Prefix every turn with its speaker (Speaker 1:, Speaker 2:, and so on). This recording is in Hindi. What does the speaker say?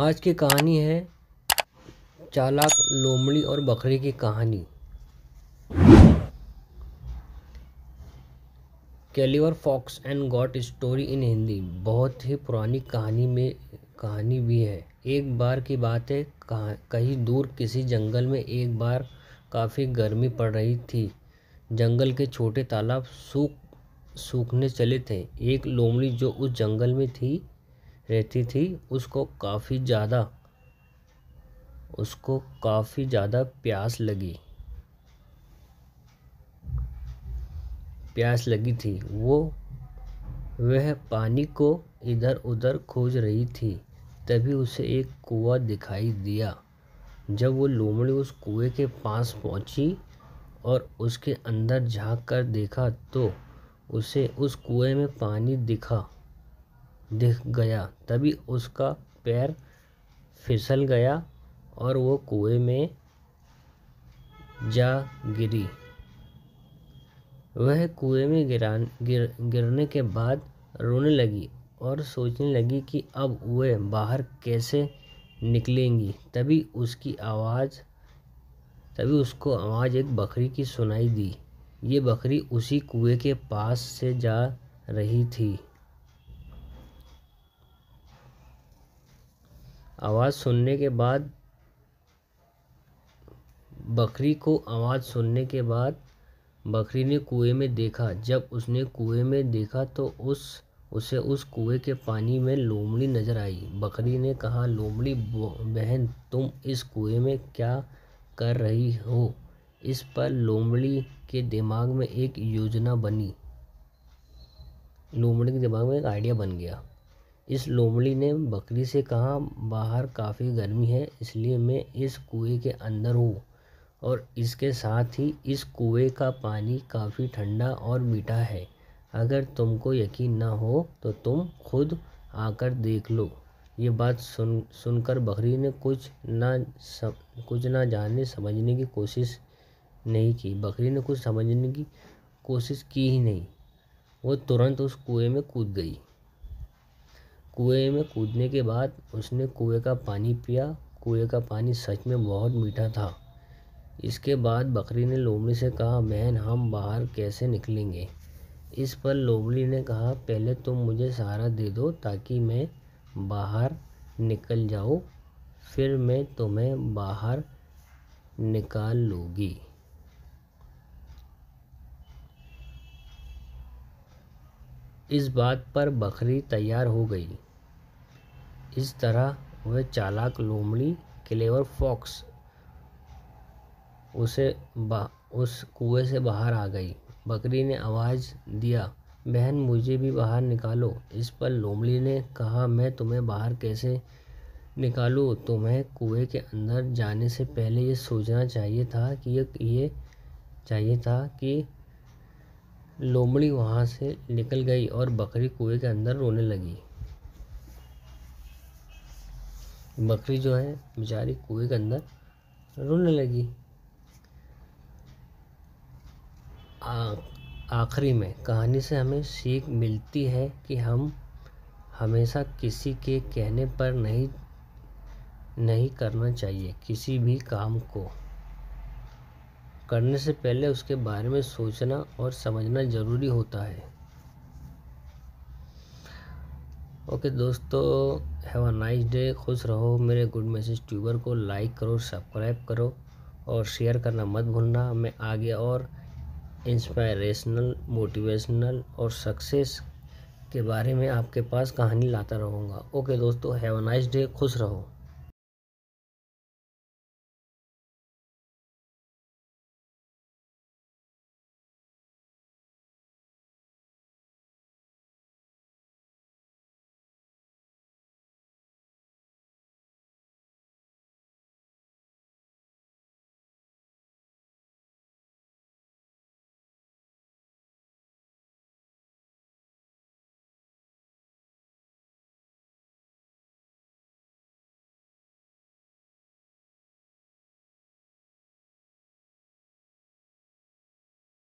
Speaker 1: आज की कहानी है चालाक लोमड़ी और बकरे की कहानी clever fox and goat story in Hindi बहुत ही पुरानी कहानी में कहानी भी है एक बार की बात है कहा कहीं दूर किसी जंगल में एक बार काफ़ी गर्मी पड़ रही थी जंगल के छोटे तालाब सूख सूखने चले थे एक लोमड़ी जो उस जंगल में थी रहती थी उसको काफ़ी ज़्यादा उसको काफ़ी ज़्यादा प्यास लगी प्यास लगी थी वो वह पानी को इधर उधर खोज रही थी तभी उसे एक कुआं दिखाई दिया जब वो लोमड़ी उस कुएं के पास पहुंची और उसके अंदर झांक कर देखा तो उसे उस कुएं में पानी दिखा दिख गया तभी उसका पैर फिसल गया और वो कुएं में जा गिरी वह कुएं में गिरान गिर गिरने के बाद रोने लगी और सोचने लगी कि अब वह बाहर कैसे निकलेंगी तभी उसकी आवाज़ तभी उसको आवाज़ एक बकरी की सुनाई दी ये बकरी उसी कुएं के पास से जा रही थी आवाज़ सुनने के बाद बकरी को आवाज़ सुनने के बाद बकरी ने कुएं में देखा जब उसने कुएं में देखा तो उस उसे उस कुएं के पानी में लोमड़ी नजर आई बकरी ने कहा लोमड़ी बहन तुम इस कुएं में क्या कर रही हो इस पर लोमड़ी के दिमाग में एक योजना बनी लोमड़ी के दिमाग में एक आइडिया बन गया इस लोमड़ी ने बकरी से कहा बाहर काफ़ी गर्मी है इसलिए मैं इस कुएँ के अंदर हूँ और इसके साथ ही इस कुएँ का पानी काफ़ी ठंडा और मीठा है अगर तुमको यकीन ना हो तो तुम खुद आकर देख लो ये बात सुन सुनकर बकरी ने कुछ ना सम, कुछ ना जानने समझने की कोशिश नहीं की बकरी ने कुछ समझने की कोशिश की ही नहीं वो तुरंत उस कुएं में कूद गई कुएँ में कूदने के बाद उसने कुएँ का पानी पिया कुएँ का पानी सच में बहुत मीठा था इसके बाद बकरी ने लोमड़ी से कहा बहन हम बाहर कैसे निकलेंगे इस पर लोमड़ी ने कहा पहले तुम मुझे सहारा दे दो ताकि मैं बाहर निकल जाऊँ फिर मैं तुम्हें बाहर निकाल लूँगी इस बात पर बकरी तैयार हो गई इस तरह वह चालाक लोमड़ी क्लेवर फॉक्स उसे बा उस कुएं से बाहर आ गई बकरी ने आवाज़ दिया बहन मुझे भी बाहर निकालो इस पर लोमड़ी ने कहा मैं तुम्हें बाहर कैसे निकालूँ तुम्हें कुएं के अंदर जाने से पहले ये सोचना चाहिए था कि ये ये चाहिए था कि लोमड़ी वहाँ से निकल गई और बकरी कुएं के अंदर रोने लगी बकरी जो है बेचारी कुएं के अंदर रोने लगी आखिरी में कहानी से हमें सीख मिलती है कि हम हमेशा किसी के कहने पर नहीं नहीं करना चाहिए किसी भी काम को करने से पहले उसके बारे में सोचना और समझना ज़रूरी होता है ओके दोस्तों हैव अ नाइस डे खुश रहो मेरे गुड मैसेज ट्यूबर को लाइक करो सब्सक्राइब करो और शेयर करना मत भूलना मैं आगे और इंस्पायरेशनल मोटिवेशनल और सक्सेस के बारे में आपके पास कहानी लाता रहूँगा ओके दोस्तों हैव अ नाइस डे खुश रहो